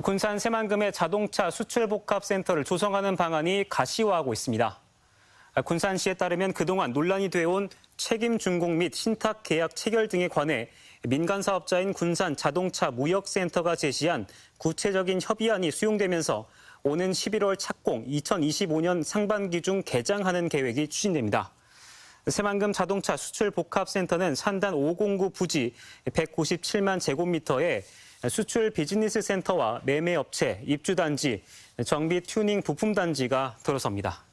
군산 새만금의 자동차 수출복합센터를 조성하는 방안이 가시화하고 있습니다. 군산시에 따르면 그동안 논란이 되어온 책임 준공 및 신탁 계약 체결 등에 관해 민간 사업자인 군산 자동차 무역센터가 제시한 구체적인 협의안이 수용되면서 오는 11월 착공 2025년 상반기 중 개장하는 계획이 추진됩니다. 새만금 자동차 수출 복합센터는 산단 509 부지 197만 제곱미터에 수출 비즈니스 센터와 매매업체, 입주단지, 정비 튜닝 부품단지가 들어섭니다.